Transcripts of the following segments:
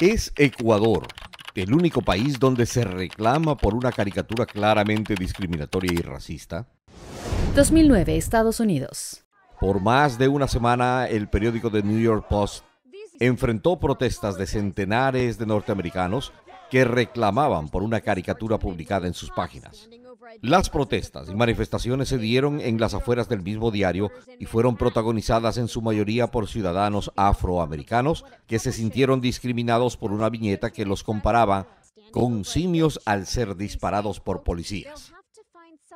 Es Ecuador el único país donde se reclama por una caricatura claramente discriminatoria y racista? 2009, Estados Unidos. Por más de una semana, el periódico The New York Post enfrentó protestas de centenares de norteamericanos que reclamaban por una caricatura publicada en sus páginas. Las protestas y manifestaciones se dieron en las afueras del mismo diario y fueron protagonizadas en su mayoría por ciudadanos afroamericanos que se sintieron discriminados por una viñeta que los comparaba con simios al ser disparados por policías.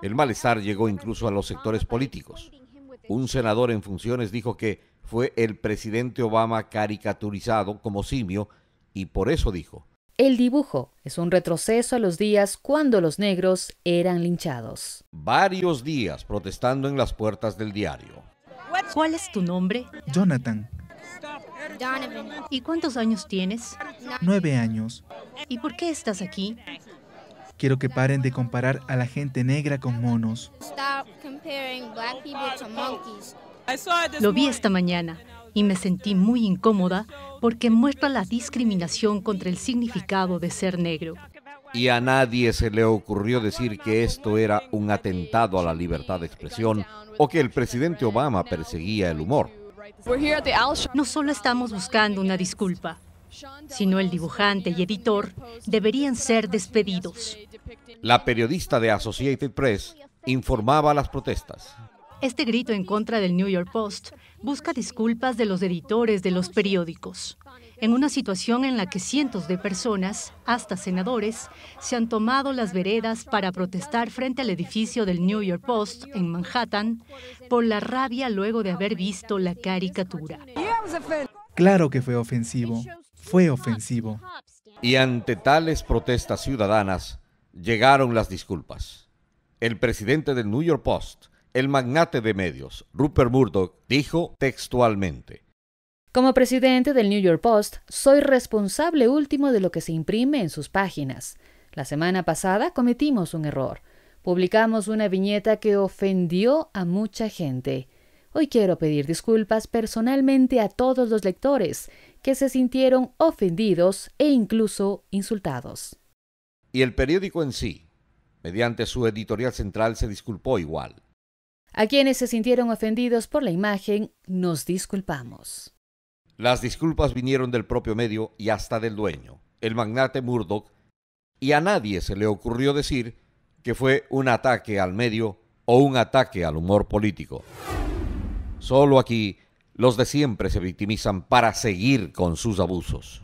El malestar llegó incluso a los sectores políticos. Un senador en funciones dijo que fue el presidente Obama caricaturizado como simio y por eso dijo, el dibujo es un retroceso a los días cuando los negros eran linchados. Varios días protestando en las puertas del diario. ¿Cuál es tu nombre? Jonathan. ¿Y cuántos años tienes? Nueve años. ¿Y por qué estás aquí? Quiero que paren de comparar a la gente negra con monos. Lo vi esta mañana y me sentí muy incómoda porque muestra la discriminación contra el significado de ser negro. Y a nadie se le ocurrió decir que esto era un atentado a la libertad de expresión o que el presidente Obama perseguía el humor. No solo estamos buscando una disculpa, sino el dibujante y editor deberían ser despedidos. La periodista de Associated Press informaba las protestas. Este grito en contra del New York Post busca disculpas de los editores de los periódicos, en una situación en la que cientos de personas, hasta senadores, se han tomado las veredas para protestar frente al edificio del New York Post en Manhattan por la rabia luego de haber visto la caricatura. Claro que fue ofensivo, fue ofensivo. Y ante tales protestas ciudadanas llegaron las disculpas. El presidente del New York Post, el magnate de medios, Rupert Murdoch, dijo textualmente, Como presidente del New York Post, soy responsable último de lo que se imprime en sus páginas. La semana pasada cometimos un error. Publicamos una viñeta que ofendió a mucha gente. Hoy quiero pedir disculpas personalmente a todos los lectores que se sintieron ofendidos e incluso insultados. Y el periódico en sí, mediante su editorial central, se disculpó igual. A quienes se sintieron ofendidos por la imagen, nos disculpamos. Las disculpas vinieron del propio medio y hasta del dueño, el magnate Murdoch, y a nadie se le ocurrió decir que fue un ataque al medio o un ataque al humor político. Solo aquí los de siempre se victimizan para seguir con sus abusos.